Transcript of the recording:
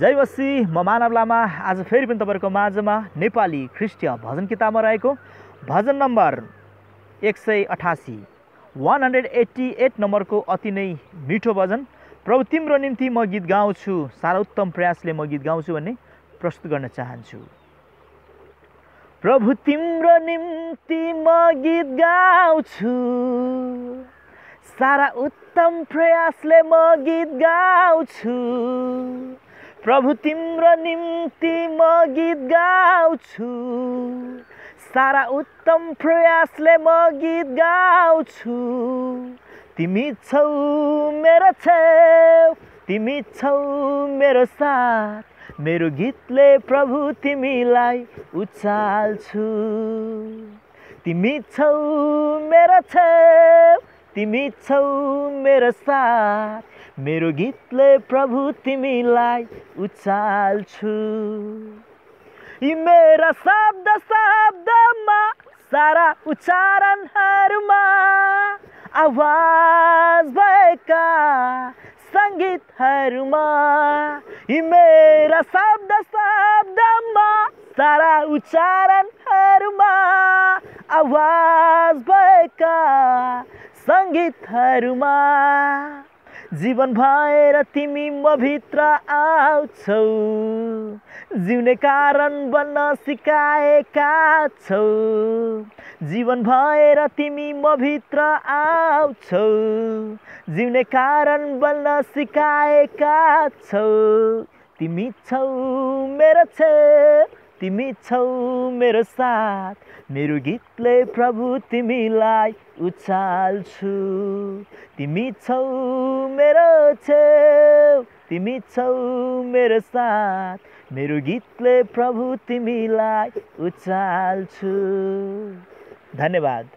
जय बस्सी म मानव लामा आज फेरि पनि तपाईँहरूको माझमा नेपाली ख्रिस्टिय भजन किताबमा रहेको भजन नम्बर एक सय अठासी वान हन्ड्रेड एट्टी एट नम्बरको अति नै मिठो भजन प्रभु तिम्रो निम्ति म गीत गाउँछु सारा उत्तम प्रयासले म गीत गाउँछु भन्ने प्रस्तुत गर्न चाहन्छु प्रभु तिम्रो निम्ति म गीत गाउँछु सारा उत्तम प्रयासले म गीत गाउँछु प्रभु तिम्रो निम्ति म गीत गाउँछु सारा उत्तम प्रयासले म गीत गाउँछु तिमी छौ मेरो छेउ तिमी छौ मेरो साथ मेरो गीतले प्रभु तिमीलाई उचाल्छु तिमी छौ मेरो छेउ तिमी छौ मेरो साथ मेरो गीतले प्रभु तिमीलाई उचाल्छु यी मेरा शब्द शब्दमा सारा उच्चारणहरूमा आवाज भएका सङ्गीतहरूमा यी मेरा शब्द शब्दमा सारा उच्चारणहरूमा आवाज भएका सङ्गीतहरूमा जीवन भएर तिमी म भित्र आउँछौ जिउने कारण बन्न सिकाएका छौ जीवन भएर तिमी म भित्र आउँछौ जिउने कारण बन्न सिकाएका छौ तिमी छौ मेरो छेउ तिमी छौ मेरो साथ मेरो गीतले प्रभु तिमीलाई उचाल्छु तिमी छौ मेरो छेउ तिमी छौ मेरो साथ मेरो गीतले प्रभु तिमीलाई उचाल्छु धन्यवाद